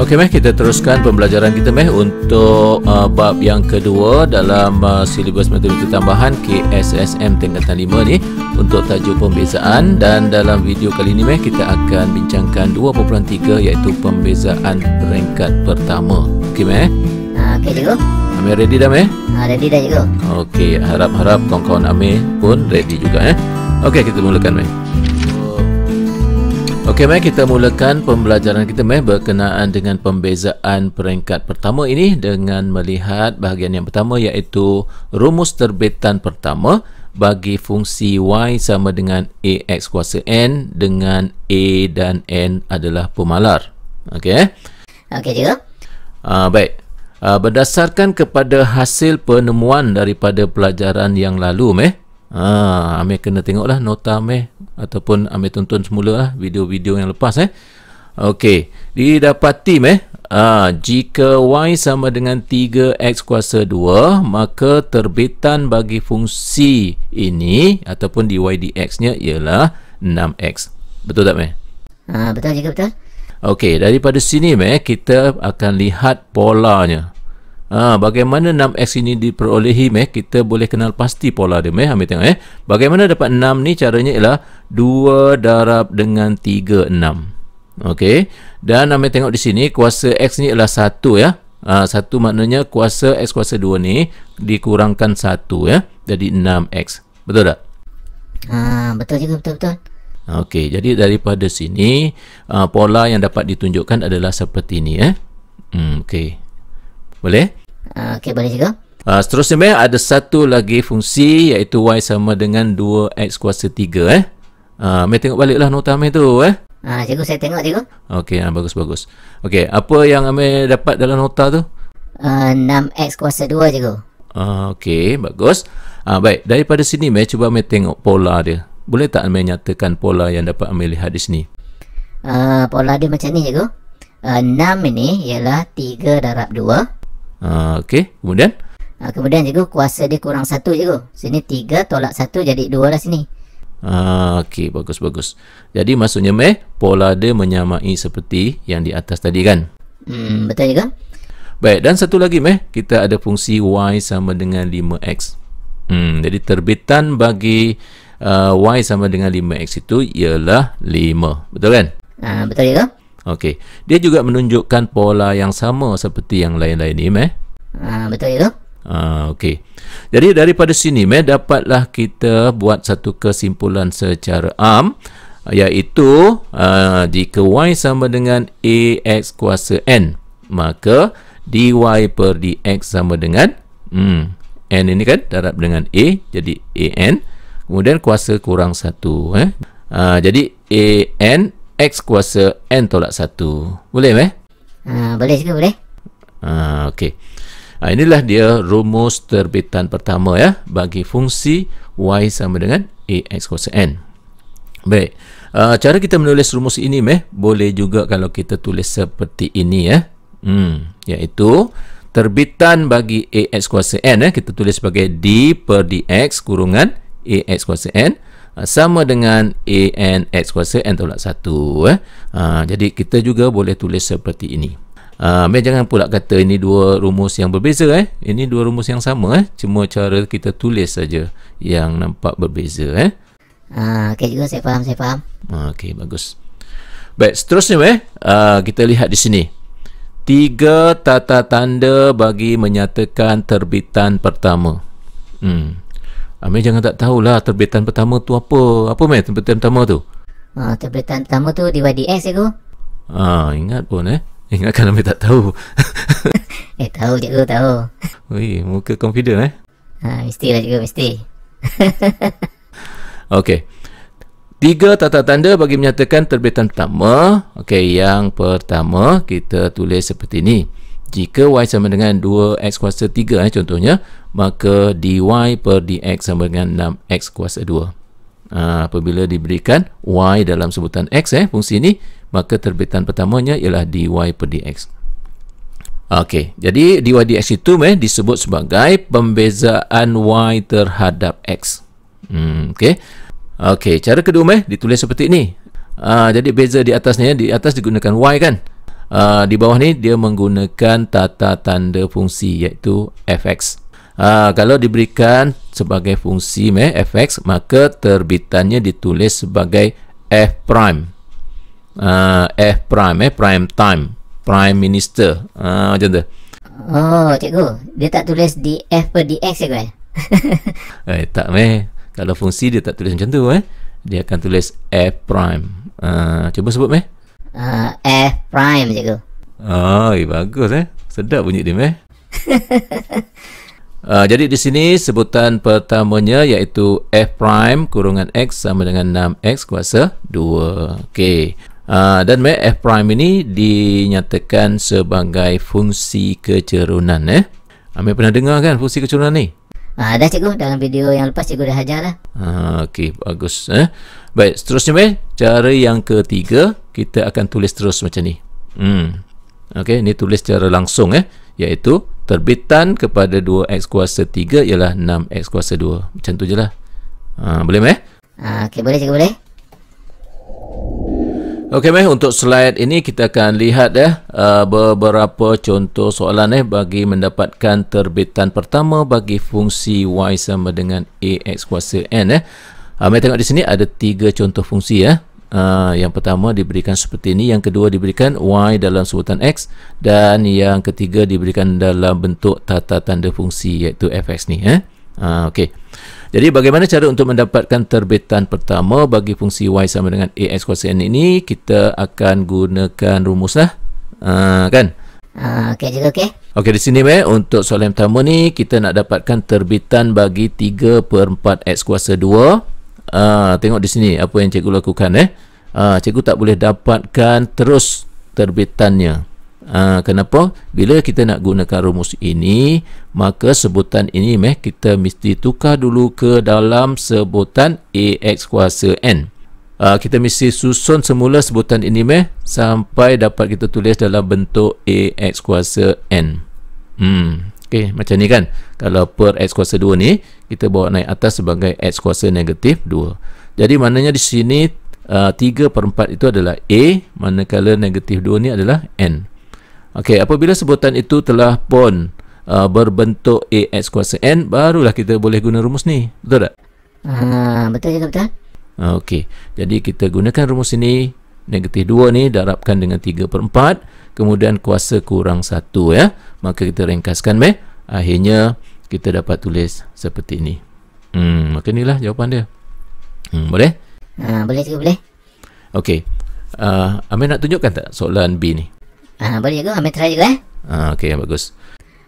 Okey meh kita teruskan pembelajaran kita meh untuk uh, bab yang kedua dalam uh, silibus matematik tambahan KSSM tingkatan 5 ni untuk tajuk pembezaan dan dalam video kali ini meh kita akan bincangkan 2.3 iaitu pembezaan peringkat pertama. Okey meh? Ah, okey cikgu. Amir ready dah meh? Ha, ready dah cikgu. Okey harap-harap kawan-kawan Amir pun ready juga eh. Okey kita mulakan meh. Okey, mari kita mulakan pembelajaran kita mai berkenaan dengan pembezaan peringkat pertama ini dengan melihat bahagian yang pertama iaitu rumus terbitan pertama bagi fungsi y sama dengan ax kuasa n dengan a dan n adalah pemalar. Okey. Eh? Okey juga. Ah uh, baik. Uh, berdasarkan kepada hasil penemuan daripada pelajaran yang lalu meh Ah, Amir kena tengoklah nota Amir ataupun Amir tonton semula lah video-video yang lepas eh. Okey, didapati eh. Ah, jika y sama dengan 3x kuasa 2, maka terbitan bagi fungsi ini ataupun di y dx-nya ialah 6x. Betul tak meh? Ha, ah, betul juga betul. Okey, daripada sini meh kita akan lihat polanya. Ha, bagaimana 6X ini diperolehi meh kita boleh kenal pasti pola dia meh ambil tengok eh. Bagaimana dapat 6 ni caranya ialah 2 darab dengan 3 6. Okey. Dan ambil tengok di sini kuasa X ni ialah 1 ya. Ha, satu maknanya kuasa X kuasa 2 ni dikurangkan 1 ya. Jadi 6X. Betul tak? Ha, betul juga betul-betul. Okey, jadi daripada sini uh, pola yang dapat ditunjukkan adalah seperti ini eh. Hmm, okey. Boleh? Okey boleh juga. Uh, seterusnya meh ada satu lagi fungsi iaitu y sama dengan 2x kuasa 3 eh. uh, ah, meh tengok baliklah nota meh tu eh. Ah uh, cikgu saya tengok cikgu. Okey uh, ah, bagus bagus. Okey apa yang meh dapat dalam nota tu? Uh, 6x kuasa 2 cikgu. Ah uh, okey bagus. Ah uh, baik daripada sini meh cuba meh tengok pola dia. Boleh tak meh nyatakan pola yang dapat meh lihat di sini? uh, pola dia macam ni cikgu. Uh, 6 ini ialah 3 darab 2. Ah, okey. Kemudian? Ha, kemudian cikgu, kuasa dia kurang satu cikgu. Sini tiga tolak satu jadi dua lah sini. Ha, okey, bagus-bagus. Jadi maksudnya, meh, pola dia menyamai seperti yang di atas tadi kan? Hmm, betul cikgu. Baik, dan satu lagi meh, kita ada fungsi y sama dengan 5x. Hmm, jadi terbitan bagi uh, y sama dengan 5x itu ialah 5. Betul kan? Ha, betul cikgu. Okey. Dia juga menunjukkan pola yang sama seperti yang lain-lain ni, meh. Ah, uh, betul itu. Ah, okey. Jadi daripada sini meh dapatlah kita buat satu kesimpulan secara am iaitu uh, jika y sama dengan ax kuasa n maka dy per dx sama dengan hmm, n ini kan darab dengan a jadi an kemudian kuasa kurang 1 eh uh, jadi an X kuasa N tolak 1. Boleh, meh? Uh, boleh juga, boleh. Uh, Okey. Uh, inilah dia rumus terbitan pertama ya bagi fungsi Y sama dengan AX kuasa N. Baik. Uh, cara kita menulis rumus ini, meh, boleh juga kalau kita tulis seperti ini, ya. Hmm, iaitu terbitan bagi AX kuasa N, eh, kita tulis sebagai D per DX kurungan AX kuasa N Uh, sama dengan n x kuasa n tolak 1 eh. ha, jadi kita juga boleh tulis seperti ini ha, jangan pula kata ini dua rumus yang berbeza eh. ini dua rumus yang sama eh. cuma cara kita tulis saja yang nampak berbeza eh. Ah, ok juga saya faham, saya faham. Ha, ah, ok bagus baik seterusnya eh. Ha, kita lihat di sini tiga tata tanda bagi menyatakan terbitan pertama hmm. Amir jangan tak tahulah terbitan pertama tu apa. Apa meh terbitan pertama tu? Ha, terbitan pertama tu di YDS cikgu. Ha, ah, ingat pun eh. kan? Amir tak tahu. eh, tahu cikgu, tahu. Ui, muka confident eh. Ha, lah cikgu, mesti. okay. Tiga tata tanda bagi menyatakan terbitan pertama. Okay, yang pertama kita tulis seperti ini jika y sama dengan 2x kuasa 3 eh, contohnya maka dy per dx sama dengan 6x kuasa 2 Ha, apabila diberikan y dalam sebutan x eh fungsi ini maka terbitan pertamanya ialah dy per dx. Okey, jadi dy dx itu eh disebut sebagai pembezaan y terhadap x. Hmm, okey. Okey, cara kedua eh ditulis seperti ini. Ha, jadi beza di atasnya di atas digunakan y kan uh, di bawah ni dia menggunakan tata tanda fungsi iaitu fx uh, ah, kalau diberikan sebagai fungsi meh fx maka terbitannya ditulis sebagai f prime uh, f prime eh, prime time prime minister uh, macam tu Oh, cikgu, dia tak tulis di F per DX cikgu eh? eh, tak meh. Kalau fungsi dia tak tulis macam tu eh. Dia akan tulis F prime. Uh, cuba sebut meh uh, Air Prime je tu ah, Oh, bagus eh Sedap bunyi dia eh Uh, jadi di sini sebutan pertamanya iaitu F prime kurungan X sama dengan 6X kuasa 2 okay. uh, Dan Mac F prime ini dinyatakan sebagai fungsi kecerunan eh? Amir pernah dengar kan fungsi kecerunan ni? Uh, dah cikgu dalam video yang lepas cikgu dah hajar lah uh, Okey bagus eh? Baik seterusnya Mac cara yang ketiga kita akan tulis terus macam ni hmm. Okey, ni tulis secara langsung eh, iaitu terbitan kepada 2x kuasa 3 ialah 6x kuasa 2 macam tu je lah ha, boleh meh? Ha, okey, boleh cikgu boleh Okey meh untuk slide ini kita akan lihat eh uh, beberapa contoh soalan eh bagi mendapatkan terbitan pertama bagi fungsi y sama dengan ax kuasa n eh. Ah tengok di sini ada tiga contoh fungsi eh. Ah, yang pertama diberikan seperti ini yang kedua diberikan y dalam sebutan x dan yang ketiga diberikan dalam bentuk tata tanda fungsi iaitu fx ni eh? uh, ah, okay. jadi bagaimana cara untuk mendapatkan terbitan pertama bagi fungsi y sama dengan ax kuasa n ini kita akan gunakan rumus lah uh, ah, kan Okey juga okey. Okey di sini meh untuk soalan pertama ni kita nak dapatkan terbitan bagi 3/4x kuasa 2 Ah, tengok di sini apa yang cikgu lakukan eh. Ah, cikgu tak boleh dapatkan terus terbitannya. Ah, kenapa? Bila kita nak gunakan rumus ini, maka sebutan ini meh kita mesti tukar dulu ke dalam sebutan AX kuasa N. Ah, kita mesti susun semula sebutan ini meh sampai dapat kita tulis dalam bentuk AX kuasa N. Hmm, Okey, macam ni kan. Kalau per x kuasa 2 ni, kita bawa naik atas sebagai x kuasa negatif 2. Jadi, maknanya di sini uh, 3 per 4 itu adalah A, manakala negatif 2 ni adalah N. Okey, apabila sebutan itu telah pun uh, berbentuk A x kuasa N, barulah kita boleh guna rumus ni. Betul tak? Uh, betul juga, betul. Okey, jadi kita gunakan rumus ini, negatif 2 ni darabkan dengan 3 per 4, kemudian kuasa kurang satu ya maka kita ringkaskan meh akhirnya kita dapat tulis seperti ini hmm maka inilah jawapan dia hmm boleh uh, boleh juga boleh okey uh, Amir nak tunjukkan tak soalan B ni? Uh, boleh juga. Amir try juga eh uh, Okey, bagus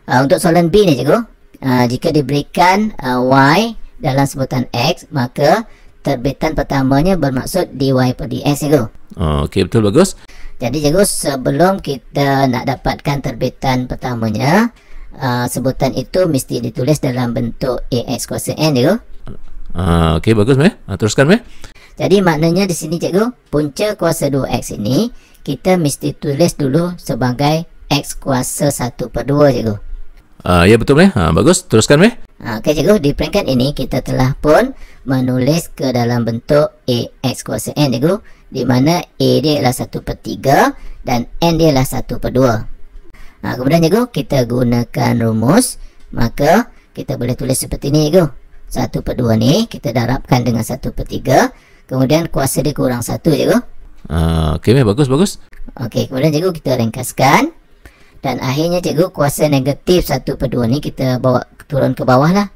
uh, Untuk soalan B ni cikgu uh, Jika diberikan uh, Y dalam sebutan X Maka terbitan pertamanya bermaksud dy per dx ya go. Oh, okey betul bagus. Jadi cikgu sebelum kita nak dapatkan terbitan pertamanya uh, Sebutan itu mesti ditulis dalam bentuk AX kuasa N cikgu uh, Okey bagus meh, uh, teruskan meh Jadi maknanya di sini cikgu Punca kuasa 2X ini Kita mesti tulis dulu sebagai X kuasa 1 per 2 cikgu uh, Ya betul meh, uh, bagus teruskan meh Ha, okay cikgu, di peringkat ini kita telah pun menulis ke dalam bentuk AX kuasa N cikgu di mana A dia ialah 1 per 3 dan N dia ialah 1 per 2 ha, Kemudian cikgu, kita gunakan rumus maka kita boleh tulis seperti ini cikgu 1 per 2 ni kita darabkan dengan 1 per 3 kemudian kuasa dia kurang 1 cikgu ha, Okey, bagus, bagus Okey, kemudian cikgu kita ringkaskan dan akhirnya cikgu kuasa negatif 1 per 2 ni kita bawa turun ke bawah lah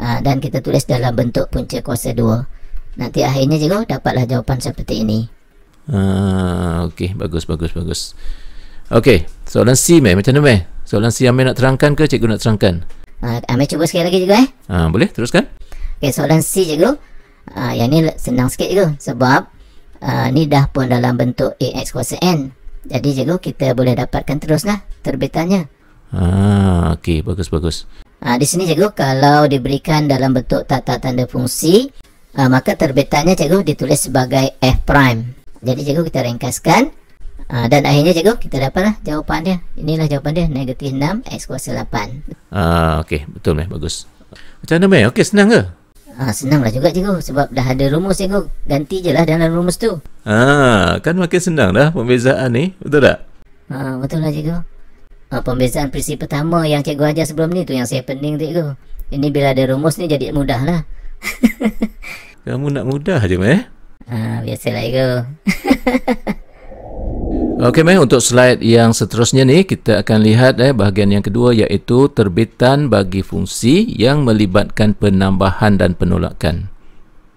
ha, dan kita tulis dalam bentuk punca kuasa 2 nanti akhirnya cikgu dapatlah jawapan seperti ini Ah, uh, bagus bagus bagus. Okey, soalan C meh macam mana meh? Soalan C Amir nak terangkan ke cikgu nak terangkan? Ah, uh, cuba sekali lagi cikgu eh. Ah, boleh teruskan. Okey, soalan C cikgu. Ah, yang ni senang sikit cikgu sebab ah ni dah pun dalam bentuk AX kuasa N. Jadi cikgu kita boleh dapatkan teruslah terbitannya. Ah, uh, okey bagus bagus. Ha, di sini cikgu kalau diberikan dalam bentuk tata tanda fungsi ha, maka terbitannya cikgu ditulis sebagai f prime. Jadi cikgu kita ringkaskan ha, dan akhirnya cikgu kita dapatlah jawapan dia. Inilah jawapan dia negatif 6 x kuasa lapan. Ah okey betul meh bagus. Macam mana meh? Okey senang ke? Ah ha, senanglah juga cikgu sebab dah ada rumus cikgu. Ganti je lah dalam rumus tu. Ah kan makin senang dah pembezaan ni, betul tak? Ah betul lah cikgu uh, pembezaan prinsip pertama yang cikgu ajar sebelum ni tu yang saya pening cikgu. Ini bila ada rumus ni jadi mudah lah. Kamu nak mudah je, meh? Ha, uh, biasalah, cikgu. Okey meh untuk slide yang seterusnya ni kita akan lihat eh bahagian yang kedua iaitu terbitan bagi fungsi yang melibatkan penambahan dan penolakan.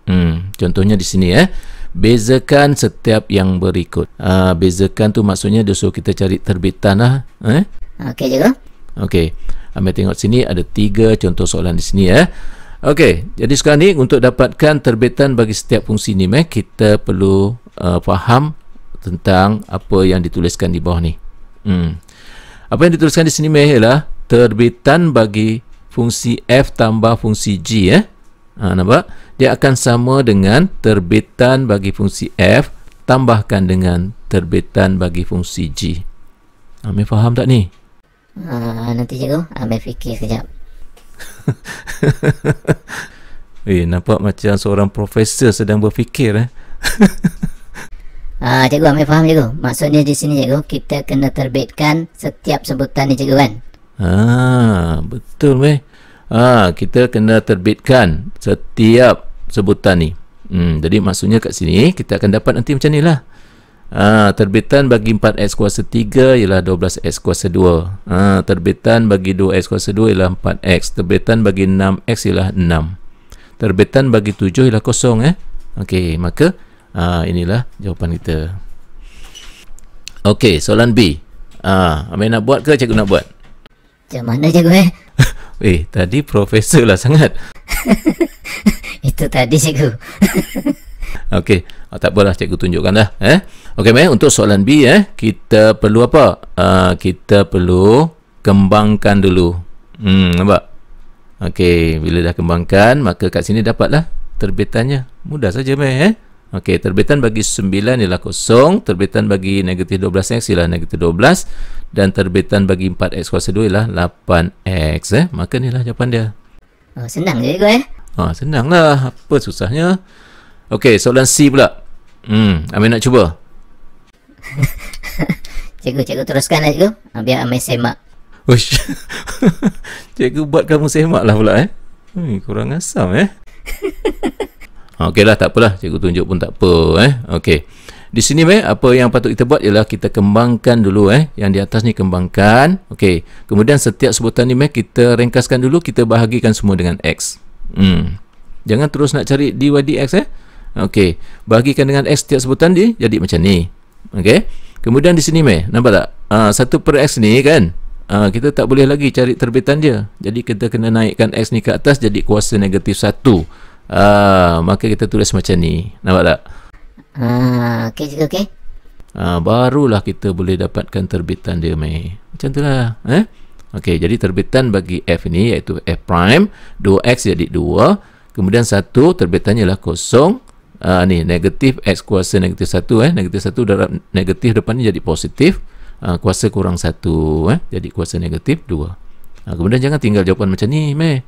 Hmm contohnya di sini eh bezakan setiap yang berikut. Ah uh, bezakan tu maksudnya dia suruh kita cari terbitan lah eh Okey juga. Okey. Ambil tengok sini ada tiga contoh soalan di sini ya. Eh. Okey, jadi sekarang ni untuk dapatkan terbitan bagi setiap fungsi ni meh kita perlu uh, faham tentang apa yang dituliskan di bawah ni. Hmm. Apa yang dituliskan di sini meh ialah terbitan bagi fungsi f tambah fungsi g eh. Ha, nampak? Dia akan sama dengan terbitan bagi fungsi f tambahkan dengan terbitan bagi fungsi g. Ha, faham tak ni? Ah, nanti cikgu ah, ambil fikir sekejap Eh nampak macam seorang profesor sedang berfikir eh Ah, cikgu ambil faham cikgu Maksudnya di sini cikgu Kita kena terbitkan setiap sebutan ni cikgu kan Ah, betul weh Ah, kita kena terbitkan setiap sebutan ni hmm, Jadi maksudnya kat sini Kita akan dapat nanti macam ni lah Ha, terbitan bagi 4X kuasa 3 ialah 12X kuasa 2. Ha, terbitan bagi 2X kuasa 2 ialah 4X. Terbitan bagi 6X ialah 6. Terbitan bagi 7 ialah kosong. Eh? Okey, maka ha, inilah jawapan kita. Okey, soalan B. Ha, Amir nak buat ke cikgu nak buat? Macam mana cikgu eh? eh, tadi profesor lah sangat. Itu tadi cikgu. Okey. Ah, tak apalah cikgu tunjukkan dah eh. Okey baik untuk soalan B eh kita perlu apa? Uh, kita perlu kembangkan dulu. Hmm nampak. Okey bila dah kembangkan maka kat sini dapatlah terbitannya. Mudah saja meh eh. Okey terbitan bagi 9 ialah kosong, terbitan bagi negatif 12x ialah negatif 12 dan terbitan bagi 4x kuasa 2 ialah 8x eh. Maka inilah jawapan dia. Oh senang je kau eh. Ha senanglah apa susahnya? Okey, soalan C pula. Hmm, Amir nak cuba. cikgu, cikgu teruskanlah cikgu. Ah, biar Amir semak. Wish. cikgu buat kamu semaklah pula eh. Hmm, kurang asam eh. Okey lah, tak apalah. Cikgu tunjuk pun tak apa eh. Okey. Di sini eh, apa yang patut kita buat ialah kita kembangkan dulu eh yang di atas ni kembangkan okey kemudian setiap sebutan ni eh, kita ringkaskan dulu kita bahagikan semua dengan x hmm jangan terus nak cari dy dx eh Okey, bahagikan dengan x tiap sebutan dia jadi macam ni. Okey. Kemudian di sini meh, nampak tak? Ah uh, 1 per x ni kan. Uh, kita tak boleh lagi cari terbitan dia. Jadi kita kena naikkan x ni ke atas jadi kuasa negatif 1. Ah uh, maka kita tulis macam ni. Nampak tak? Ah uh, okey okey. Ah uh, barulah kita boleh dapatkan terbitan dia meh. Macam itulah, eh? Okey, jadi terbitan bagi f ni iaitu f prime 2x jadi 2. Kemudian 1 terbitannya lah kosong uh, ni negatif x kuasa negatif 1 eh negatif 1 darab negatif depan ni jadi positif uh, kuasa kurang 1 eh jadi kuasa negatif 2 uh, ah, kemudian jangan tinggal jawapan macam ni meh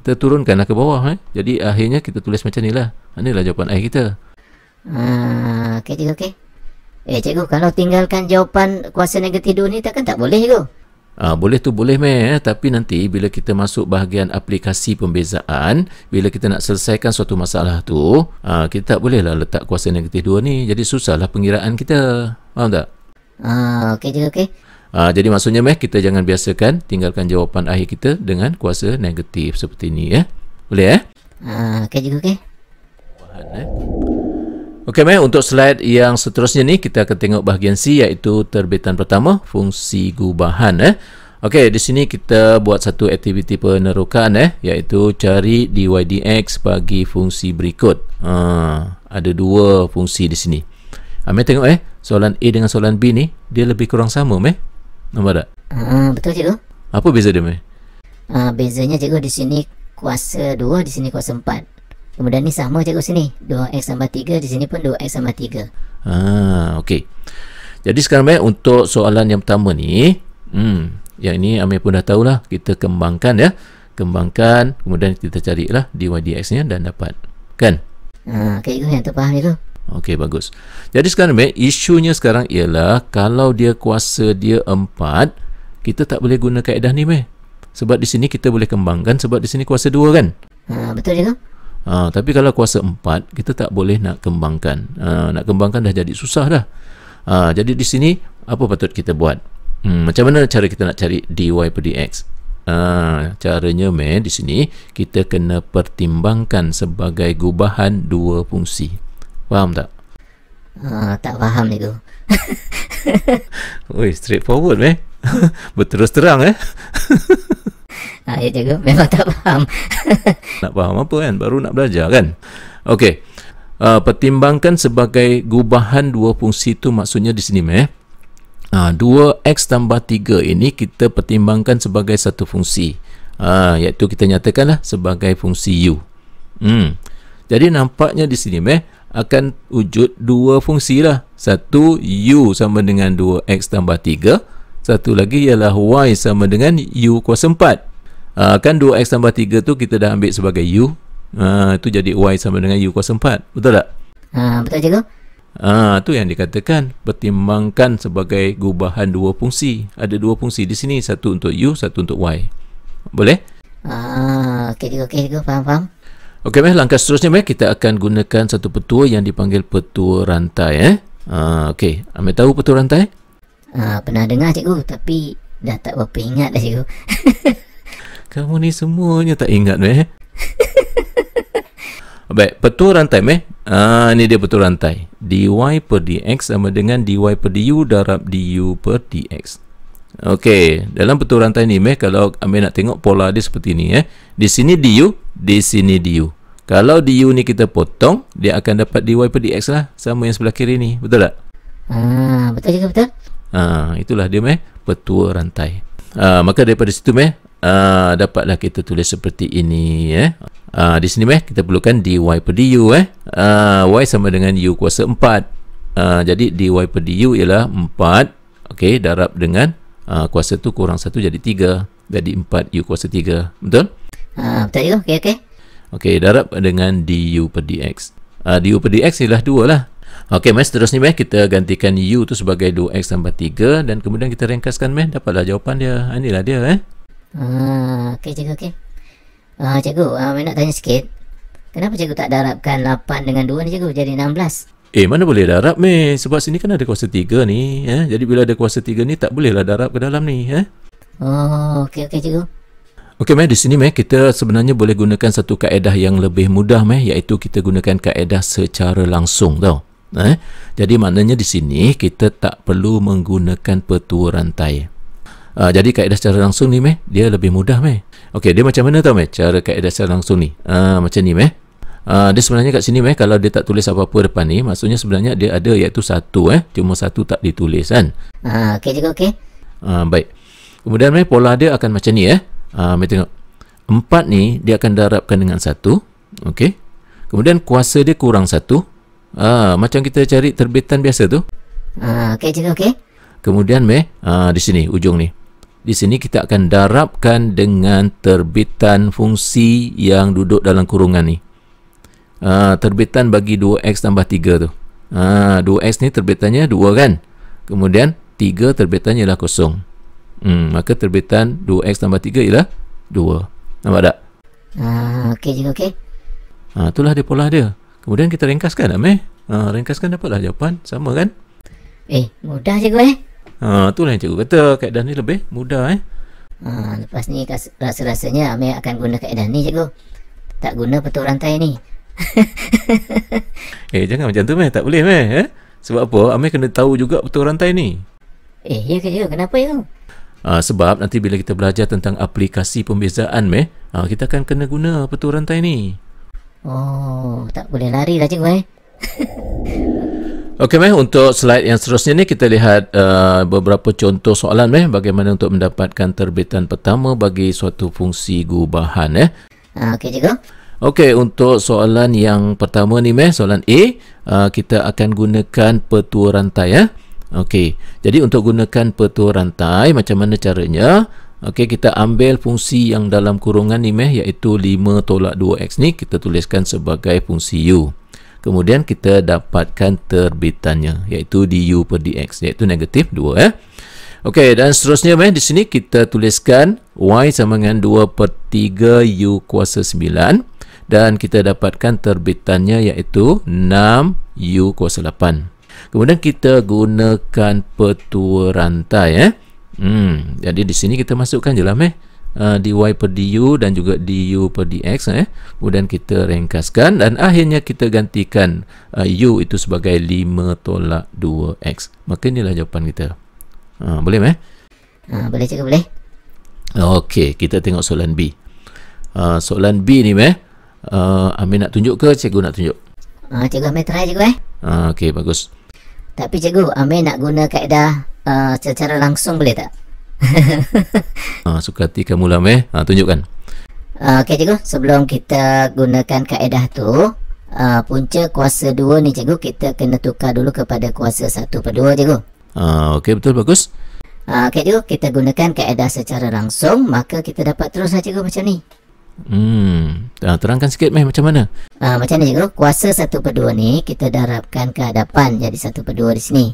kita turunkanlah ke bawah eh jadi akhirnya kita tulis macam nilah inilah jawapan akhir kita Hmm, okey okey. Eh cikgu kalau tinggalkan jawapan kuasa negatif 2 ni takkan tak boleh cikgu? Ha, boleh tu boleh meh eh. tapi nanti bila kita masuk bahagian aplikasi pembezaan bila kita nak selesaikan suatu masalah tu ha, kita tak bolehlah letak kuasa negatif 2 ni jadi susahlah pengiraan kita faham tak? Ah, okey juga okey ha, jadi maksudnya meh kita jangan biasakan tinggalkan jawapan akhir kita dengan kuasa negatif seperti ni ya eh? boleh eh? Ah, okey juga okey eh? Okey, meh untuk slide yang seterusnya ni kita akan tengok bahagian C iaitu terbitan pertama fungsi gubahan eh. Okey, di sini kita buat satu aktiviti penerokaan. eh iaitu cari dy dx bagi fungsi berikut. Ha, ada dua fungsi di sini. Ame tengok eh soalan A dengan soalan B ni dia lebih kurang sama meh. Nampak tak? Uh, betul cikgu. Apa beza dia meh? Uh, bezanya cikgu di sini kuasa 2 di sini kuasa 4. Kemudian ni sama cikgu sini 2x tambah 3 Di sini pun 2x tambah 3 Ah, Okey Jadi sekarang baik Untuk soalan yang pertama ni hmm, Yang ini Amir pun dah tahulah Kita kembangkan ya Kembangkan Kemudian kita carilah dy dx nya Dan dapat Kan Ah, cikgu yang terfaham itu Okey bagus Jadi sekarang baik Isunya sekarang ialah Kalau dia kuasa dia 4 Kita tak boleh guna kaedah ni meh sebab di sini kita boleh kembangkan sebab di sini kuasa 2 kan? Ha, betul juga. Ha, tapi kalau kuasa empat, kita tak boleh nak kembangkan. Ha, nak kembangkan dah jadi susah dah. Ha, jadi di sini, apa patut kita buat? Hmm, macam mana cara kita nak cari dy per dx? Ha, caranya, man, di sini, kita kena pertimbangkan sebagai gubahan dua fungsi. Faham tak? Oh, tak faham itu. Wih, straightforward, man. Berterus terang, eh. Ayah cikgu memang tak faham Nak faham apa kan Baru nak belajar kan Okey Uh, pertimbangkan sebagai gubahan dua fungsi itu maksudnya di sini meh. Uh, 2x tambah 3 ini kita pertimbangkan sebagai satu fungsi uh, iaitu kita nyatakanlah sebagai fungsi u hmm. jadi nampaknya di sini meh akan wujud dua fungsi lah satu u sama dengan 2x tambah 3 satu lagi ialah y sama dengan u kuasa 4 uh, kan 2x tambah 3 tu kita dah ambil sebagai u uh, tu jadi y sama dengan u kuasa 4 betul tak? Uh, betul cikgu Ah uh, tu yang dikatakan pertimbangkan sebagai gubahan dua fungsi ada dua fungsi di sini satu untuk u satu untuk y boleh? Ah uh, okey cikgu okey cikgu faham faham Okey, meh langkah seterusnya meh kita akan gunakan satu petua yang dipanggil petua rantai eh. Ah okey, ambil tahu petua rantai? Ah pernah dengar cikgu tapi dah tak berapa ingat dah cikgu. Kamu ni semuanya tak ingat meh. Baik, betul rantai eh. Ah, ini dia betul rantai. dy per dx sama dengan dy per du darab du per dx. Okey, dalam betul rantai ni meh kalau ambil nak tengok pola dia seperti ni eh. Di sini du, di sini du. Kalau du ni kita potong, dia akan dapat dy per dx lah. Sama yang sebelah kiri ni. Betul tak? Ah, betul juga betul. Ah, itulah dia meh, betul rantai. Ah, maka daripada situ meh, Uh, dapatlah kita tulis seperti ini eh. Uh, di sini meh kita perlukan dy per du eh. Uh, y sama dengan u kuasa 4. Uh, jadi dy per du ialah 4 okey darab dengan uh, kuasa tu kurang 1 jadi 3. Jadi 4 u kuasa 3. Betul? uh, betul juga. Okey okey. Okey darab dengan du per dx. Uh, du per dx ialah 2 lah. Okey meh seterusnya meh kita gantikan u tu sebagai 2x tambah 3 dan kemudian kita ringkaskan meh dapatlah jawapan dia. Inilah dia eh. Ah, okey cikgu okey. Ah uh, cikgu, ah nak tanya sikit. Kenapa cikgu tak darabkan 8 dengan 2 ni cikgu jadi 16? Eh mana boleh darab meh? Sebab sini kan ada kuasa 3 ni, eh. Jadi bila ada kuasa 3 ni tak bolehlah darab ke dalam ni, eh. Oh, okey okey cikgu. Okey meh di sini meh kita sebenarnya boleh gunakan satu kaedah yang lebih mudah meh iaitu kita gunakan kaedah secara langsung tau. Eh? Jadi maknanya di sini kita tak perlu menggunakan petua rantai. Uh, jadi kaedah secara langsung ni meh dia lebih mudah meh. Okey, dia macam mana tau meh cara kaedah secara langsung ni? Uh, macam ni meh. Uh, dia sebenarnya kat sini meh kalau dia tak tulis apa-apa depan ni maksudnya sebenarnya dia ada iaitu satu eh cuma satu tak ditulis kan. Ha uh, okey juga okey. Uh, baik. Kemudian meh pola dia akan macam ni eh. Ah uh, meh tengok. Empat ni dia akan darabkan dengan satu. Okey. Kemudian kuasa dia kurang satu. Ah uh, macam kita cari terbitan biasa tu. Ah uh, okey juga okey. Kemudian meh uh, di sini ujung ni di sini kita akan darabkan dengan terbitan fungsi yang duduk dalam kurungan ni ha, terbitan bagi 2x tambah 3 tu ha, ah, 2x ni terbitannya 2 kan kemudian 3 terbitannya ialah kosong hmm, maka terbitan 2x tambah 3 ialah 2 nampak tak? Uh, ah, ok juga ok ha, itulah dia pola dia kemudian kita ringkaskan Amir ha, ringkaskan dapatlah jawapan sama kan? eh mudah cikgu eh Ha, tu lah yang cikgu kata kaedah ni lebih mudah eh. Ha, lepas ni rasa-rasanya Amir akan guna kaedah ni cikgu. Tak guna petuk rantai ni. eh jangan macam tu meh, tak boleh meh eh. Sebab apa? Amir kena tahu juga petuk rantai ni. Eh ya ke cikgu, kenapa ya? Ha, sebab nanti bila kita belajar tentang aplikasi pembezaan meh, ha, kita akan kena guna petuk rantai ni. Oh, tak boleh lari lah cikgu eh. Okey meh untuk slide yang seterusnya ni kita lihat uh, beberapa contoh soalan meh bagaimana untuk mendapatkan terbitan pertama bagi suatu fungsi gubahan eh. Ah, okey juga. Okey untuk soalan yang pertama ni meh soalan A uh, kita akan gunakan petua rantai ya. Eh? Okey. Jadi untuk gunakan petua rantai macam mana caranya? Okey kita ambil fungsi yang dalam kurungan ni meh iaitu 5 tolak 2x ni kita tuliskan sebagai fungsi u kemudian kita dapatkan terbitannya iaitu du per dx iaitu negatif 2 ya. Eh? ok dan seterusnya eh, di sini kita tuliskan y sama dengan 2 per 3 u kuasa 9 dan kita dapatkan terbitannya iaitu 6 u kuasa 8 kemudian kita gunakan petua rantai eh. hmm, jadi di sini kita masukkan je lah eh uh, dy per du dan juga du per dx eh. kemudian kita ringkaskan dan akhirnya kita gantikan uh, u itu sebagai 5 tolak 2x maka inilah jawapan kita uh, boleh meh? Uh, boleh cikgu boleh ok kita tengok soalan B uh, soalan B ni meh uh, Amir nak tunjuk ke cikgu nak tunjuk uh, cikgu Amir try cikgu eh uh, ok bagus tapi cikgu Amir nak guna kaedah uh, secara langsung boleh tak ha, suka hati kamu lah eh. ha, tunjukkan ah, Okey cikgu, sebelum kita gunakan kaedah tu uh, Punca kuasa 2 ni cikgu, kita kena tukar dulu kepada kuasa 1 per 2 cikgu ha, Okey betul, bagus Okey cikgu, kita gunakan kaedah secara langsung Maka kita dapat terus lah cikgu macam ni Hmm, terangkan sikit meh macam mana? uh, macam ni cikgu, kuasa 1 per 2 ni kita darabkan ke hadapan jadi 1 per 2 di sini.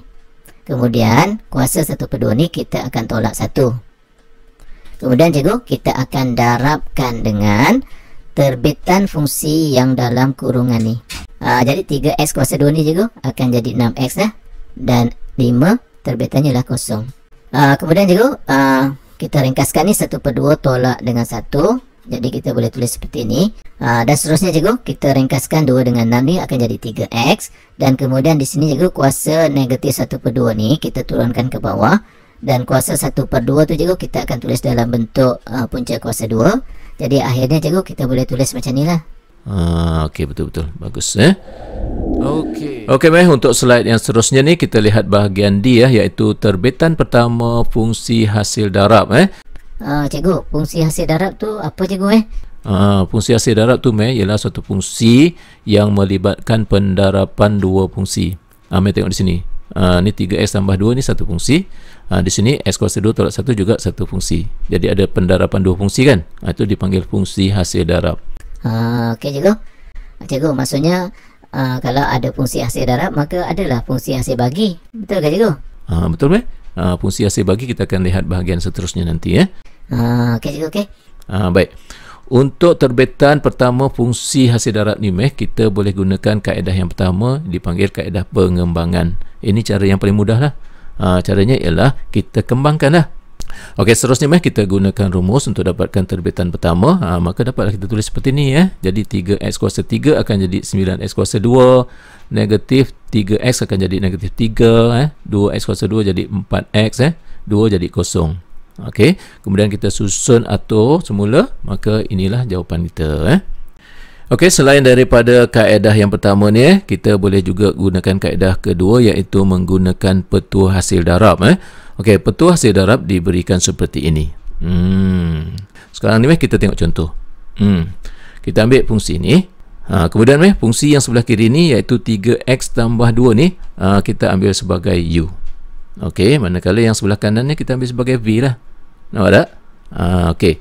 Kemudian kuasa 1 per 2 ni kita akan tolak 1 Kemudian cikgu kita akan darabkan dengan terbitan fungsi yang dalam kurungan ni ha, Jadi 3x kuasa 2 ni cikgu akan jadi 6x lah eh? Dan 5 terbitannya lah kosong ha, Kemudian cikgu ha, kita ringkaskan ni 1 per 2 tolak dengan 1 jadi kita boleh tulis seperti ini. Uh, dan seterusnya cikgu, kita ringkaskan 2 dengan 6 ni akan jadi 3x. Dan kemudian di sini cikgu, kuasa negatif 1 per 2 ni kita turunkan ke bawah. Dan kuasa 1 per 2 tu cikgu, kita akan tulis dalam bentuk uh, punca kuasa 2. Jadi akhirnya cikgu, kita boleh tulis macam ni lah. Ah, Okey, betul-betul. Bagus. Eh? Okey. Okey, baik. Untuk slide yang seterusnya ni, kita lihat bahagian D ya, iaitu terbitan pertama fungsi hasil darab. Eh? uh, cikgu fungsi hasil darab tu apa cikgu eh Uh, fungsi hasil darab tu meh ialah satu fungsi yang melibatkan pendarapan dua fungsi. Ah meh tengok di sini. Ah uh, ni 3x tambah 2 ni satu fungsi. Ah di sini x kuasa 2 tolak 1 juga satu fungsi. Jadi ada pendarapan dua fungsi kan? Ah itu dipanggil fungsi hasil darab. Ah uh, okey cikgu. Ah, cikgu maksudnya uh, kalau ada fungsi hasil darab maka adalah fungsi hasil bagi. Betul ke cikgu? Ah betul meh. uh, fungsi hasil bagi kita akan lihat bahagian seterusnya nanti ya. Eh? Ah, okey cikgu okey. Ah baik. Untuk terbitan pertama fungsi hasil darab nimeh kita boleh gunakan kaedah yang pertama dipanggil kaedah pengembangan. Ini cara yang paling mudah lah. Ha, ah, caranya ialah kita kembangkan lah. Okey, seterusnya meh kita gunakan rumus untuk dapatkan terbitan pertama. Ha, maka dapatlah kita tulis seperti ini ya. Eh. Jadi 3x kuasa 3 akan jadi 9x kuasa 2. Negatif 3x akan jadi negatif 3. Eh. 2x kuasa 2 jadi 4x. Eh. 2 jadi kosong. Okey, kemudian kita susun atur semula, maka inilah jawapan kita eh. Okey, selain daripada kaedah yang pertama ni eh, kita boleh juga gunakan kaedah kedua iaitu menggunakan petua hasil darab eh. Okey, petua hasil darab diberikan seperti ini. Hmm. Sekarang ni meh kita tengok contoh. Hmm. Kita ambil fungsi ni. Ha, kemudian meh fungsi yang sebelah kiri ni iaitu 3x tambah 2 ni, ha, kita ambil sebagai u. Okey, manakala yang sebelah kanan ni kita ambil sebagai V lah. Nampak tak? Ha, Okey.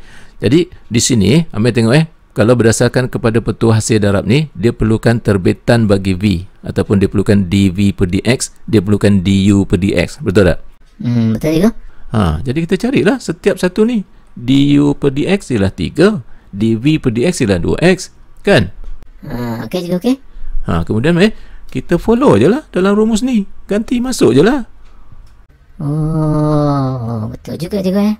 Jadi, di sini, ambil tengok eh. Kalau berdasarkan kepada petua hasil darab ni, dia perlukan terbitan bagi V. Ataupun dia perlukan dV per dx, dia perlukan du per dx. Betul tak? Hmm, betul juga. Ha, jadi, kita carilah setiap satu ni. du per dx ialah 3, dv per dx ialah 2x. Kan? Ah, ha, okay juga, okey. Ha, kemudian, eh, kita follow je lah dalam rumus ni. Ganti masuk je lah. Oh, betul juga juga eh.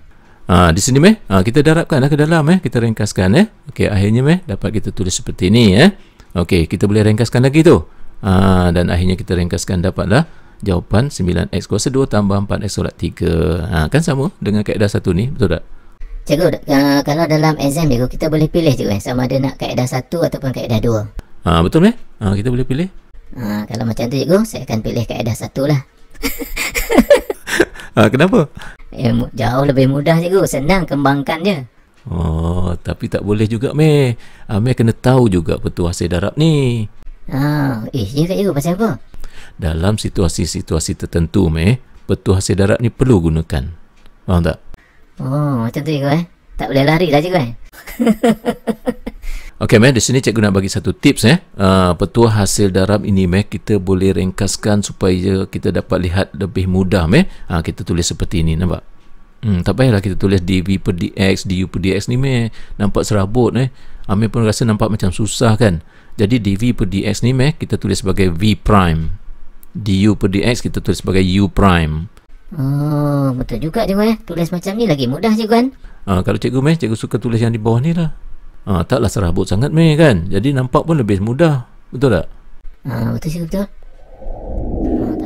Ha, di sini meh, ha, kita darabkan ke dalam eh, kita ringkaskan eh. Okey, akhirnya meh dapat kita tulis seperti ini eh. Okey, kita boleh ringkaskan lagi tu. Ha, dan akhirnya kita ringkaskan dapatlah jawapan 9x kuasa 2 tambah 4x solat 3. Ha, kan sama dengan kaedah satu ni, betul tak? Cikgu, uh, kalau dalam exam cikgu, kita boleh pilih juga eh, sama ada nak kaedah satu ataupun kaedah dua. Ha, betul meh? Ha, kita boleh pilih. Ha, kalau macam tu cikgu, saya akan pilih kaedah satu lah. Ha, kenapa? Eh, jauh lebih mudah cikgu. Senang kembangkan je. Oh, tapi tak boleh juga meh. Ha, meh kena tahu juga betul hasil darab ni. Ah, eh, ya kak cikgu. Pasal apa? Dalam situasi-situasi tertentu meh, betul hasil darab ni perlu gunakan. Faham tak? Oh, macam tu cikgu eh. Tak boleh lari lah cikgu eh. Okey, meh di sini cikgu nak bagi satu tips eh. Uh, petua hasil darab ini meh kita boleh ringkaskan supaya kita dapat lihat lebih mudah meh. Uh, kita tulis seperti ini nampak. Hmm, tak payahlah kita tulis dv per dx, du per dx ni meh nampak serabut eh. Amir pun rasa nampak macam susah kan. Jadi dv per dx ni meh kita tulis sebagai v prime. du per dx kita tulis sebagai u prime. Oh, betul juga cikgu eh. Tulis macam ni lagi mudah cikgu kan. Uh, kalau cikgu meh, cikgu suka tulis yang di bawah ni lah. Ha, taklah serabut sangat meh kan. Jadi nampak pun lebih mudah. Betul tak? Ha, betul juga betul.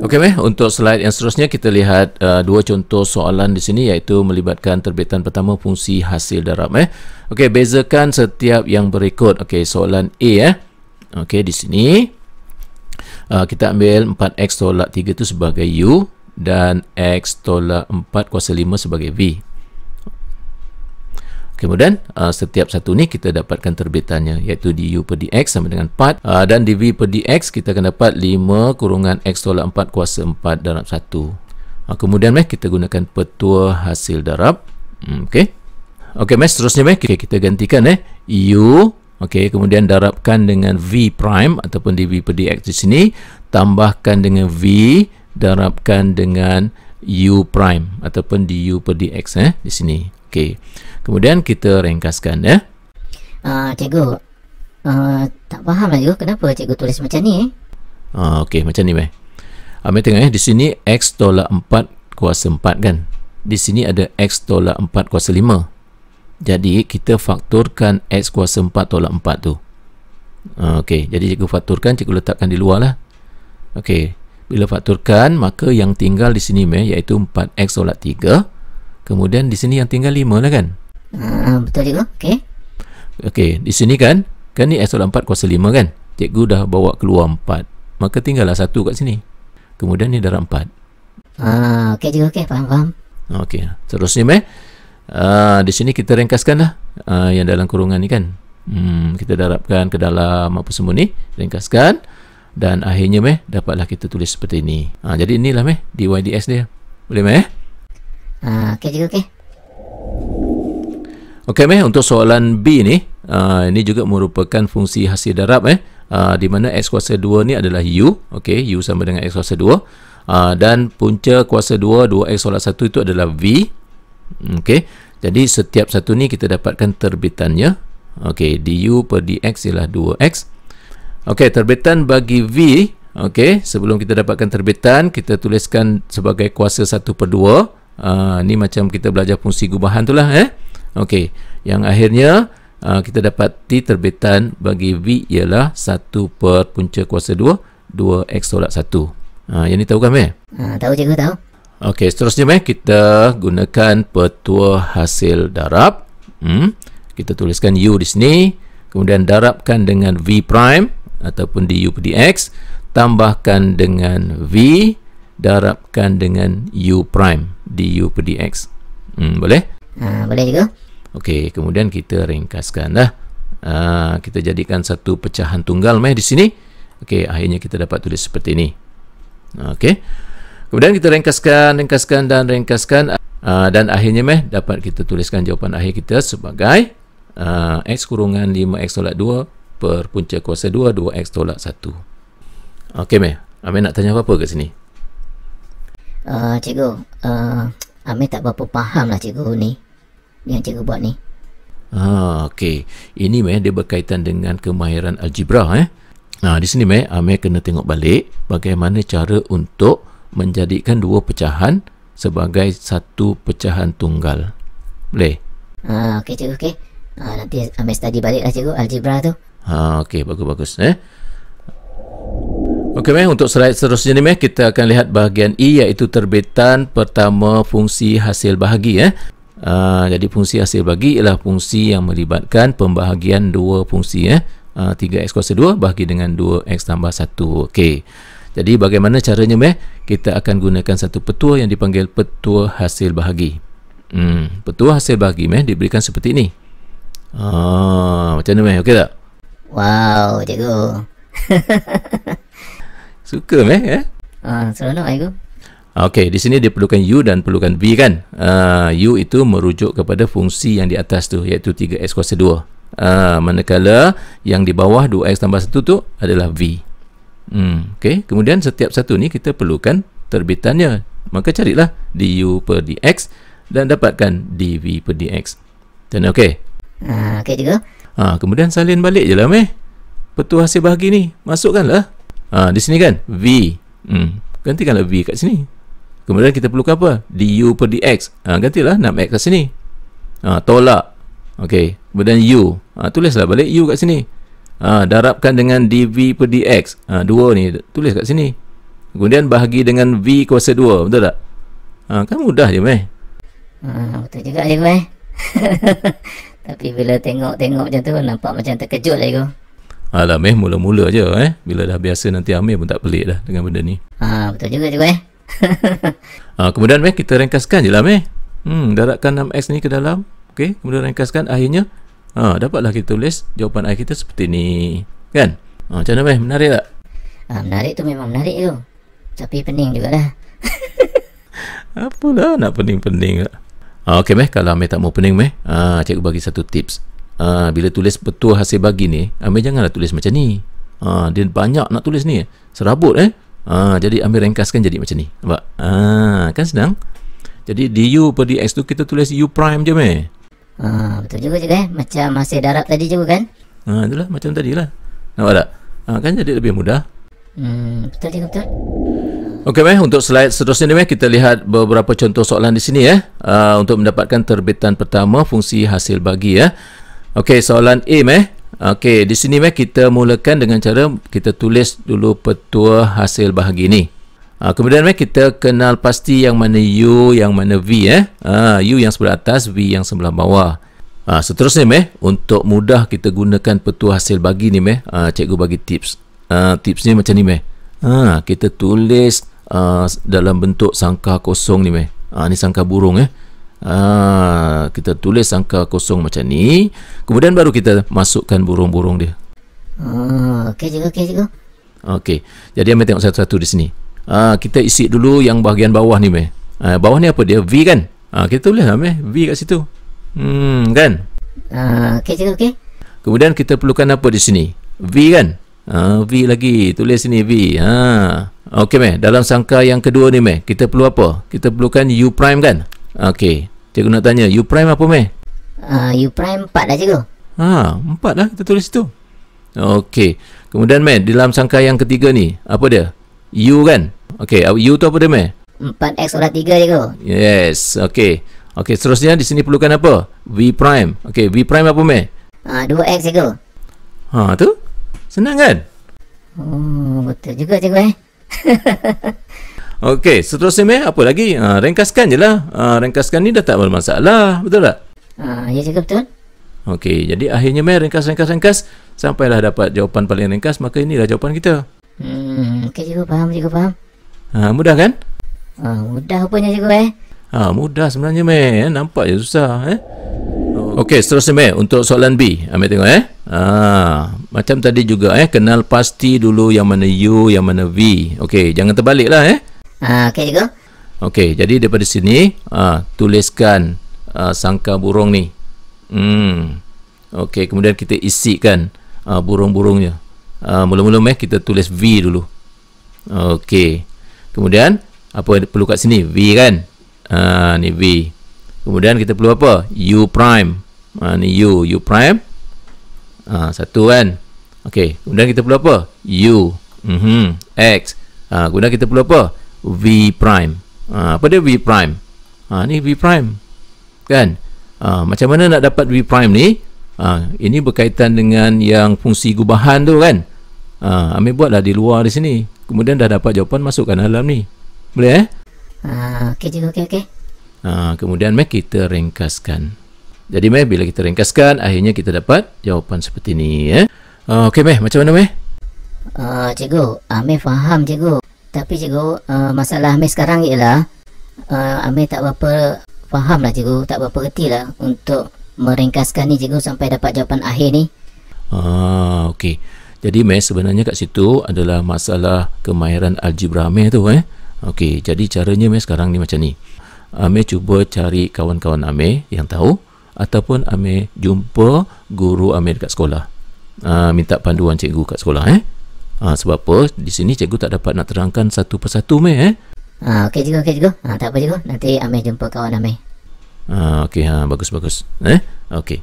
Okey meh, untuk slide yang seterusnya kita lihat uh, dua contoh soalan di sini iaitu melibatkan terbitan pertama fungsi hasil darab eh. Okey, bezakan setiap yang berikut. Okey, soalan A eh. Okey, di sini uh, kita ambil 4x tolak 3 itu sebagai u dan x tolak 4 kuasa 5 sebagai v. Kemudian uh, setiap satu ni kita dapatkan terbitannya iaitu du per dx sama dengan 4 uh, dan dv per dx kita akan dapat 5 kurungan x tolak 4 kuasa 4 darab 1. Uh, kemudian meh kita gunakan petua hasil darab. Hmm, okay. Okey, mes seterusnya meh okay, kita gantikan eh u okey kemudian darabkan dengan v prime ataupun dv per dx di sini tambahkan dengan v darabkan dengan u prime ataupun du per dx eh di sini. Okey. Kemudian kita ringkaskan ya. Ah, uh, cikgu. Uh, tak faham lagi kenapa cikgu tulis macam ni eh. Ah, uh, okey, macam ni meh. Ambil tengok ya, eh. di sini x tolak 4 kuasa 4 kan. Di sini ada x tolak 4 kuasa 5. Jadi kita faktorkan x kuasa 4 tolak 4 tu. Ah, okey, jadi cikgu faktorkan, cikgu letakkan di luar lah. Okey, bila faktorkan, maka yang tinggal di sini meh, iaitu 4x tolak 3. Kemudian di sini yang tinggal 5 lah kan? Uh, betul juga. Okey. Okey, di sini kan? Kan ni S 4 kuasa 5 kan? Cikgu dah bawa keluar 4. Maka tinggallah 1 kat sini. Kemudian ni darab 4. Ha, ah, uh, okey cikgu. Okey, faham-faham. Okey. ni meh. Uh, di sini kita ringkaskan lah uh, yang dalam kurungan ni kan. Hmm, kita darabkan ke dalam apa semua ni. Ringkaskan. Dan akhirnya meh, dapatlah kita tulis seperti ini. Ha, ah, jadi inilah meh, DYDS dia. Boleh meh? Ha, okey juga okey. Okey meh untuk soalan B ni, uh, ini juga merupakan fungsi hasil darab eh. Uh, di mana x kuasa 2 ni adalah u, okey, u sama dengan x kuasa 2. Uh, ha, dan punca kuasa 2 2x solat 1 itu adalah v. Okey. Jadi setiap satu ni kita dapatkan terbitannya. Okey, du per dx ialah 2x. Okey, terbitan bagi v, okey, sebelum kita dapatkan terbitan, kita tuliskan sebagai kuasa 1 per 2. Ah, ni macam kita belajar fungsi gubahan tu lah eh. Okey. Yang akhirnya uh, kita dapat T terbitan bagi V ialah 1 per punca kuasa 2 2 X tolak 1. Uh, ah, yang ni tahu kan meh? Hmm, tahu cikgu tahu. Okey seterusnya meh kita gunakan petua hasil darab. Hmm. Kita tuliskan U di sini. Kemudian darabkan dengan V prime ataupun du per dx tambahkan dengan V darabkan dengan U prime du per dx. Hmm, boleh? Ha, boleh juga. Okey, kemudian kita ringkaskan dah. Ha, kita jadikan satu pecahan tunggal meh di sini. Okey, akhirnya kita dapat tulis seperti ini. Okey. Kemudian kita ringkaskan, ringkaskan dan ringkaskan ha, dan akhirnya meh dapat kita tuliskan jawapan akhir kita sebagai ha, x kurungan 5x tolak 2 per punca kuasa 2 2x tolak 1. Okey meh. Amin nak tanya apa-apa ke sini? Ah, cikgu, uh, Amir tak berapa faham lah cikgu ni yang cikgu buat ni. Ah, okey. Ini meh dia berkaitan dengan kemahiran algebra eh. Nah, di sini meh Amir kena tengok balik bagaimana cara untuk menjadikan dua pecahan sebagai satu pecahan tunggal. Boleh? Ah, okey cikgu, Okay. Ah, nanti Amir study balik lah cikgu algebra tu. Ah, okey, bagus-bagus eh. Okey meh untuk slide seterusnya ni meh kita akan lihat bahagian E iaitu terbitan pertama fungsi hasil bahagi eh. Uh, jadi fungsi hasil bahagi ialah fungsi yang melibatkan pembahagian dua fungsi eh. Uh, ah, 3x kuasa 2 bahagi dengan 2x tambah 1. Okey. Jadi bagaimana caranya meh? Kita akan gunakan satu petua yang dipanggil petua hasil bahagi. Hmm, petua hasil bahagi meh diberikan seperti ini. Ah, macam mana meh? Okey tak? Wow, cikgu. Suka meh eh? Ah, seronok aku. Okey, di sini dia perlukan U dan perlukan V kan? uh, ah, U itu merujuk kepada fungsi yang di atas tu iaitu 3x kuasa 2. Ah, uh, manakala yang di bawah 2x tambah 1 tu adalah V. Hmm, okey. Kemudian setiap satu ni kita perlukan terbitannya. Maka carilah du per dx dan dapatkan dv per dx. Dan okey. Ah, uh, okey juga. uh, kemudian salin balik je lah meh. Petua hasil bahagi ni, masukkanlah. Ha, di sini kan V. Hmm. Gantikanlah V kat sini. Kemudian kita perlukan apa? DU per DX. Ha, gantilah 6X kat sini. Ha, tolak. Okey. Kemudian U. Ha, tulislah balik U kat sini. Ha, darabkan dengan DV per DX. Ha, 2 ni tulis kat sini. Kemudian bahagi dengan V kuasa dua, Betul tak? Ha, kan mudah je, meh. Hmm, betul juga, Cikgu, eh. Tapi bila tengok-tengok macam tu, nampak macam terkejut, Cikgu. Lah, Alah meh mula-mula je eh. Bila dah biasa nanti Amir pun tak pelik dah dengan benda ni. Ha, betul juga juga, eh. ha, kemudian meh kita ringkaskan je lah meh. Hmm, daratkan 6X ni ke dalam. Okey, kemudian ringkaskan akhirnya. Ha, dapatlah kita tulis jawapan I kita seperti ni. Kan? Ha, macam mana meh? Menarik tak? Ha, menarik tu memang menarik tu. Tapi pening jugalah. lah nak pening-pening. Ha, Okey meh, kalau meh tak mau pening meh. Ha, cikgu bagi satu tips ha, bila tulis betul hasil bagi ni Amir janganlah tulis macam ni ha, dia banyak nak tulis ni serabut eh ha, jadi Amir ringkaskan jadi macam ni nampak ha, kan senang jadi di u per dx tu kita tulis u prime je meh ha, betul juga je eh macam hasil darab tadi juga kan ha, itulah macam tadi lah nampak tak ha, kan jadi lebih mudah hmm, betul juga betul Okey meh untuk slide seterusnya meh kita lihat beberapa contoh soalan di sini eh uh, untuk mendapatkan terbitan pertama fungsi hasil bagi eh Okey, soalan A meh. Okey, di sini meh kita mulakan dengan cara kita tulis dulu petua hasil bahagi ni. Ha, kemudian meh kita kenal pasti yang mana U, yang mana V eh. ha, U yang sebelah atas, V yang sebelah bawah. ha, seterusnya meh untuk mudah kita gunakan petua hasil bahagi ni meh. ha, cikgu bagi tips. Ah, ha, tipsnya macam ni meh. ha, kita tulis ha, dalam bentuk sangka kosong ni meh. Ah, ha, ni sangka burung eh. Ah, kita tulis angka kosong macam ni. Kemudian baru kita masukkan burung-burung dia. Oh, okey juga, okey juga. Okey. Jadi ambil tengok satu-satu di sini. Ah, kita isi dulu yang bahagian bawah ni, meh. Ah, bawah ni apa dia? V kan? Ah, kita tulis lah, V kat situ. Hmm, kan? Ah, okey juga, okey. Kemudian kita perlukan apa di sini? V kan? Ah, V lagi. Tulis sini V. Ha. Ah. Okey, meh. Dalam sangka yang kedua ni, meh. Kita perlu apa? Kita perlukan U prime kan? Okey. Cikgu nak tanya, U prime apa meh? Ah, uh, U prime 4 dah cikgu. Ha, 4 dah kita tulis situ. Okey. Kemudian meh, dalam sangka yang ketiga ni, apa dia? U kan? Okey, uh, U tu apa dia meh? 4x orang 3 cikgu. Yes, okey. Okey, seterusnya di sini perlukan apa? V prime. Okey, V prime apa meh? Ah, uh, 2x cikgu. Ha, tu. Senang kan? Oh, betul juga cikgu eh. Okey, seterusnya meh apa lagi? Ha, ringkaskan je lah. Ha, ringkaskan ni dah tak bermasalah. Betul tak? Ha, ya cakap betul. Okey, jadi akhirnya meh ringkas, ringkas, ringkas. Sampailah dapat jawapan paling ringkas, maka inilah jawapan kita. Hmm, okey cikgu, faham cikgu, faham. Ha, mudah kan? Ha, mudah rupanya cikgu eh. Ha, mudah sebenarnya meh. Eh. Nampak je susah eh. Okey, seterusnya meh untuk soalan B. Ambil tengok eh. Ah, macam tadi juga eh. Kenal pasti dulu yang mana U, yang mana V. Okey, jangan terbalik lah eh. Okay juga. Okay, jadi daripada sini uh, tuliskan uh, sangka burung ni. Hmm. Okay, kemudian kita isikan uh, ah, burung-burungnya. Uh, mula-mula meh kita tulis V dulu. Okay. Kemudian apa perlu kat sini? V kan? Ha ni V. Kemudian kita perlu apa? U prime. Ha ni U, U prime. Ha satu kan. Okay. Kemudian kita perlu apa? U. Mhm. X. Ha kemudian kita perlu apa? V prime. Ha, apa dia V prime? Ha, ni V prime. Kan? Ha, macam mana nak dapat V prime ni? Ha, ini berkaitan dengan yang fungsi gubahan tu kan? Ha, ambil buatlah di luar di sini. Kemudian dah dapat jawapan masukkan dalam ni. Boleh eh? Ha, okay juga, okay okey. Ha, kemudian mai kita ringkaskan. Jadi mai bila kita ringkaskan, akhirnya kita dapat jawapan seperti ni. Eh? Ha, okey mai, macam mana mai? Uh, ha, cikgu, Amir faham cikgu. Tapi cikgu uh, masalah Amir sekarang ialah uh, Amir tak berapa faham lah cikgu Tak berapa kerti lah untuk meringkaskan ni cikgu Sampai dapat jawapan akhir ni Ah, okey. Jadi Mes sebenarnya kat situ adalah masalah kemahiran algebra Mes tu eh. Okey, jadi caranya Mes sekarang ni macam ni. Ame cuba cari kawan-kawan Ame yang tahu ataupun Ame jumpa guru Ame dekat sekolah. Uh, minta panduan cikgu kat sekolah eh. Ha, sebab apa? Di sini cikgu tak dapat nak terangkan satu persatu, Mei, eh? Ha, okey, cikgu, okey, cikgu. Ha, tak apa, cikgu. Nanti Amir jumpa kawan Amir. Ha, okey, ha, bagus, bagus. Eh? Okey.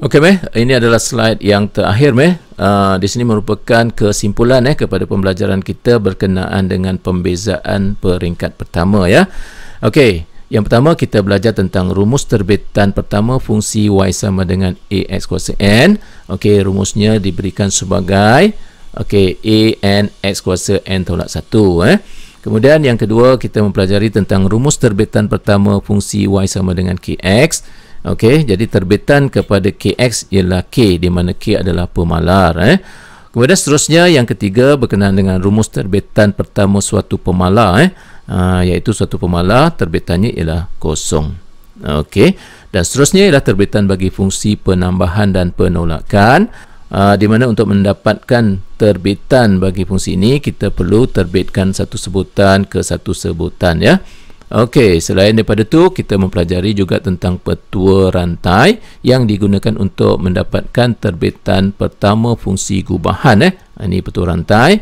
Okey, meh, Ini adalah slide yang terakhir, meh. Ha, di sini merupakan kesimpulan eh, kepada pembelajaran kita berkenaan dengan pembezaan peringkat pertama, ya. Okey. Yang pertama, kita belajar tentang rumus terbitan pertama fungsi Y sama dengan AX kuasa N. Okey, rumusnya diberikan sebagai okey a n x kuasa n tolak 1 eh. Kemudian yang kedua kita mempelajari tentang rumus terbitan pertama fungsi y sama dengan kx. Okey, jadi terbitan kepada kx ialah k di mana k adalah pemalar eh. Kemudian seterusnya yang ketiga berkenaan dengan rumus terbitan pertama suatu pemalar eh. Uh, iaitu suatu pemalar terbitannya ialah kosong. Okey. Dan seterusnya ialah terbitan bagi fungsi penambahan dan penolakan. Uh, di mana untuk mendapatkan terbitan bagi fungsi ini kita perlu terbitkan satu sebutan ke satu sebutan ya. Okey, selain daripada itu kita mempelajari juga tentang petua rantai yang digunakan untuk mendapatkan terbitan pertama fungsi gubahan eh. Ah, ini petua rantai.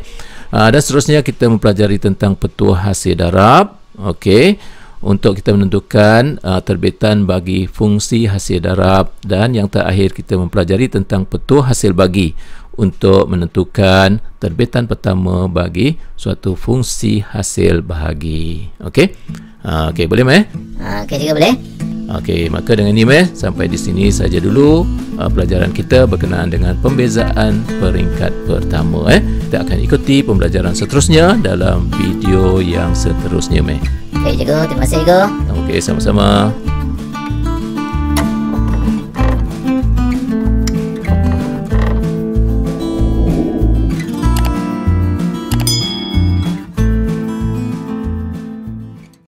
Uh, dan seterusnya kita mempelajari tentang petua hasil darab. Okey untuk kita menentukan uh, terbitan bagi fungsi hasil darab dan yang terakhir kita mempelajari tentang petua hasil bagi untuk menentukan terbitan pertama bagi suatu fungsi hasil bahagi. Okey? Uh, Okey, boleh mai? Uh, okey juga boleh. Okey, maka dengan ini meh sampai di sini saja dulu uh, pelajaran kita berkenaan dengan pembezaan peringkat pertama eh. Kita akan ikuti pembelajaran seterusnya dalam video yang seterusnya meh. Okey, cikgu, terima kasih cikgu. Okey, sama-sama.